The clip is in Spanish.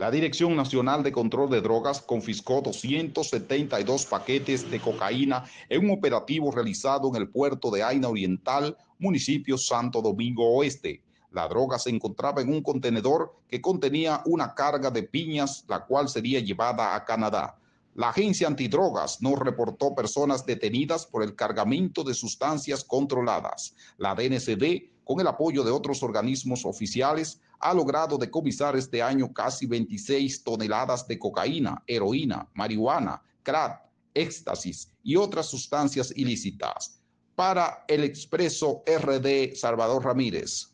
La Dirección Nacional de Control de Drogas confiscó 272 paquetes de cocaína en un operativo realizado en el puerto de Aina Oriental, municipio Santo Domingo Oeste. La droga se encontraba en un contenedor que contenía una carga de piñas, la cual sería llevada a Canadá. La agencia antidrogas no reportó personas detenidas por el cargamento de sustancias controladas. La DNCD, con el apoyo de otros organismos oficiales, ha logrado decomisar este año casi 26 toneladas de cocaína, heroína, marihuana, crack, éxtasis y otras sustancias ilícitas. Para el expreso RD Salvador Ramírez.